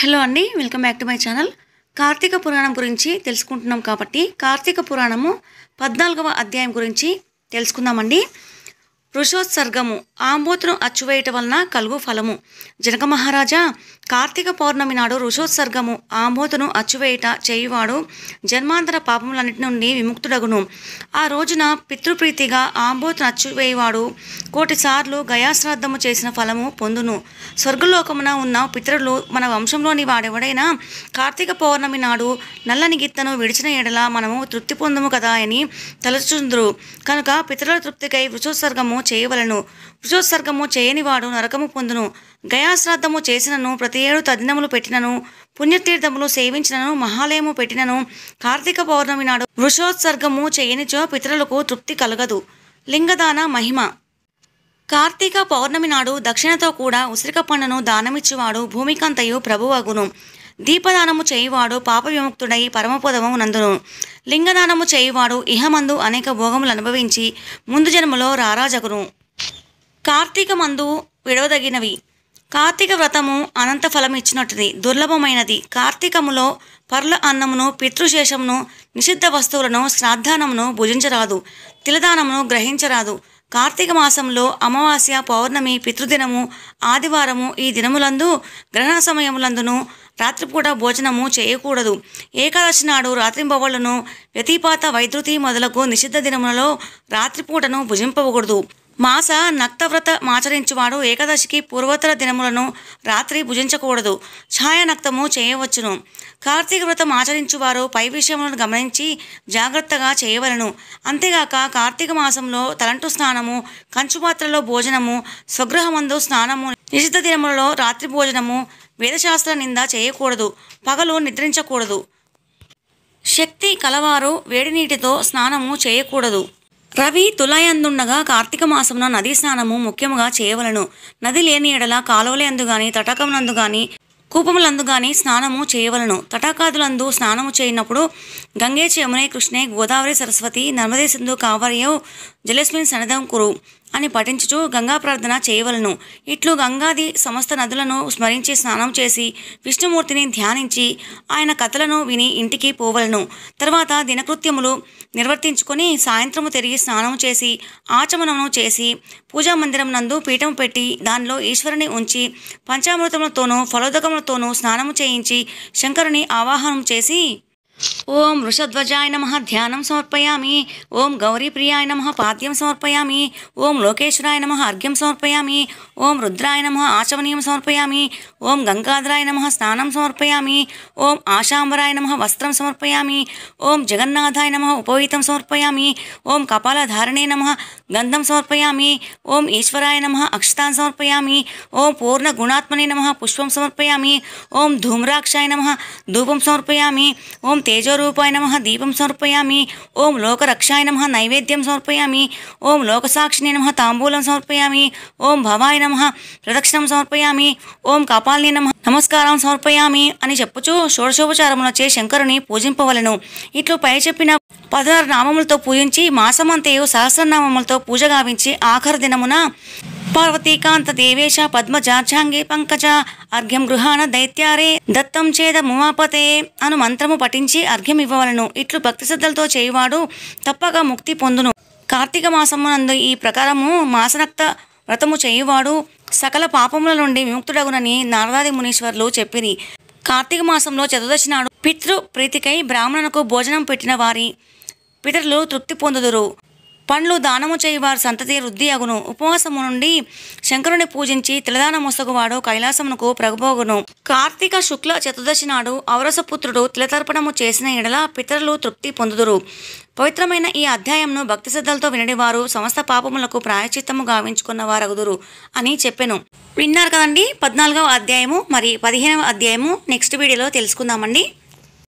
hello అండి welcome back to my channel Karthika Puranam గురించి తెలుసుకుంటున్నాం కాబట్టి కార్తీక పురాణము పద్నాలుగవ అధ్యాయం గురించి తెలుసుకుందామండి వృషోత్సర్గము ఆంబోతును అచ్చువేయట వలన కలుగు ఫలము జనక మహారాజా కార్తీక పౌర్ణమి నాడు ఋషోత్సర్గము ఆంబోతును అచ్చువేయట చేయువాడు జన్మాంతర పాపములన్నింటి నుండి విముక్తుడగును ఆ రోజున పితృప్రీతిగా ఆంబోతును అచ్చువేయవాడు కోటిసార్లు గయాశ్రాద్ధము చేసిన ఫలము పొందును స్వర్గలోకమున ఉన్న పితరులు మన వంశంలోని వాడెవడైనా కార్తీక పౌర్ణమి నాడు నల్లని గిత్తను విడిచిన ఎడలా మనము తృప్తి పొందము కదా అని తలచుందరు కనుక పితరుల తృప్తికై వృషోత్సర్గము చేయవలను చేయని చేయనివాడు నరకము పొందును గయాశ్రాద్ధము చేసినను ప్రతి ఏడు తదినములు పెట్టినను పుణ్యతీర్థములు సేవించినను మహాలయము పెట్టినను కార్తీక పౌర్ణమి నాడు వృషోత్సర్గము చేయనిచో పితరులకు తృప్తి కలగదు లింగదాన మహిమ కార్తీక పౌర్ణమి నాడు దక్షిణతో కూడా ఉసిరిక పండును దానమిచ్చువాడు భూమికంతయు ప్రభువగును దీపదానము చేయువాడు పాప విముక్తుడై పరమపదము నందును లింగదానము చేయువాడు ఇహమందు అనేక భోగములు అనుభవించి ముందు జన్మలో రారాజగును కార్తీక మందు విడవదగినవి కార్తీక వ్రతము అనంత ఫలం ఇచ్చినట్టుది దుర్లభమైనది కార్తీకములో పర్ల అన్నమును పితృశేషమును నిషిద్ధ వస్తువులను శ్రాద్ధానమును భుజించరాదు తిలదానమును గ్రహించరాదు కార్తీక మాసంలో అమావాస్య పౌర్ణమి పితృదినము ఆదివారము ఈ దినములందు గ్రహణ సమయములందును రాత్రిపూట భోజనము చేయకూడదు ఏకాదశి నాడు రాత్రింబవళ్లను వ్యతిపాత వైద్యుతి మొదలకు నిషిద్ధ దినములలో రాత్రిపూటను భుజింపకూడదు మాస నక్తవ్రత మాచరించువాడు ఏకాదశికి పూర్వోత్తర దినములను రాత్రి భుజించకూడదు ఛాయ నక్తము చేయవచ్చును కార్తీక వ్రతం ఆచరించువారు పై విషయములను గమనించి జాగ్రత్తగా చేయవలను అంతేగాక కార్తీక మాసంలో తలంటు స్నానము కంచుపాత్రలో భోజనము స్వగృహమందు స్నానము నిషిద్ధ దినములలో రాత్రి భోజనము వేదశాస్త్ర నింద చేయకూడదు పగలు నిద్రించకూడదు శక్తి కలవారు వేడి నీటితో స్నానము చేయకూడదు రవి తులాయందుండగా కార్తీక మాసమున నదీ స్నానము ముఖ్యముగా చేయవలను నది లేని ఎడల కాలువలందు గాని తటకమునందు గాని కూపములందు గాని స్నానము చేయవలను తటాకాదులందు స్నానము చేయనప్పుడు గంగే యమునే కృష్ణే గోదావరి సరస్వతి నర్మదే సింధు కావరియో జలస్మిన్ సనదం కురు అని పఠించుచు గంగా ప్రార్థన చేయవలను ఇట్లు గంగాది సమస్త నదులను స్మరించి స్నానం చేసి విష్ణుమూర్తిని ధ్యానించి ఆయన కథలను విని ఇంటికి పోవలను తర్వాత దినకృత్యములు నిర్వర్తించుకొని సాయంత్రము తిరిగి స్నానం చేసి ఆచమనమును చేసి పూజా మందిరం నందు పీఠము పెట్టి దానిలో ఈశ్వరుని ఉంచి పంచామృతములతోనూ ఫలోదకములతోనూ స్నానము చేయించి శంకరుని ఆవాహనం చేసి ओम वृषध्वजाय नम ध्यान समर्पयामी ओम गौरी प्रियाय नम पाद्यम समर्पयामी ओम लोकेश्वराय नम अर्घ्यम समर्पयामी ओम रुद्राय नम आचमनीय समर्पयामी ओम गंगाधराय नम स्नान समर्पयामी ओम आशांबराय नम वस्त्र समर्पयामी ओम जगन्नाथाय नम उपवीत समर्पयामी ओम कपालधारणे नम गंधम समर्पयामी ओम ईश्वराय नम अक्षता समर्पयामी ओम पूर्ण गुणात्मने नम पुष्प समर्पयामी ओम धूम्राक्षाय नम धूप समर्पयामी ओम तेज విశ్వరూపాయ నమ దీపం సమర్పయామి ఓం లోకరక్షాయ నమ నైవేద్యం సమర్పయామి ఓం లోకసాక్షిని నమ తాంబూలం సమర్పయామి ఓం భవాయ నమ ప్రదక్షిణం సమర్పయామి ఓం కాపాలని నమ నమస్కారం సమర్పయామి అని చెప్పుచూ షోడశోపచారములచే శంకరుని పూజింపవలను ఇట్లు పై చెప్పిన పదహారు నామములతో పూజించి మాసమంతయు సహస్రనామములతో పూజ గావించి ఆఖరు దినమున పార్వతీకాంత దేవేశ పద్మజార్జాంగే పంకజ అర్ఘ్యం గృహాన దైత్యారే దత్తం చేద ముమాపతే అను మంత్రము పఠించి అర్ఘ్యం ఇవ్వవలను ఇట్లు భక్తి శ్రద్ధలతో చేయువాడు తప్పక ముక్తి పొందును కార్తీక మాసమునందు ఈ ప్రకారము మాసనక్త వ్రతము చేయువాడు సకల పాపముల నుండి విముక్తుడగునని నారదాది మునీశ్వర్లు చెప్పిరి కార్తీక మాసంలో చతుర్దశి నాడు పితృ ప్రీతికై బ్రాహ్మణులకు భోజనం పెట్టిన వారి పితరులు తృప్తి పొందుదురు పండ్లు దానము చేయవారు సంతతి వృద్ధి అగును ఉపవాసము నుండి శంకరుని పూజించి తిలదాన మొసగువాడు కైలాసమునకు ప్రగబోగును కార్తీక శుక్ల చతుర్దశి నాడు అవరసపుత్రుడు తిలతర్పణము చేసిన ఎడల పితరులు తృప్తి పొందుదురు పవిత్రమైన ఈ అధ్యాయంను భక్తి శ్రద్ధలతో వినడివారు సమస్త పాపములకు ప్రాయచిత్తము గావించుకున్న వారగుదురు అని చెప్పెను విన్నారు కదండి పద్నాలుగవ అధ్యాయము మరి పదిహేనవ అధ్యాయము నెక్స్ట్ వీడియోలో తెలుసుకుందామండి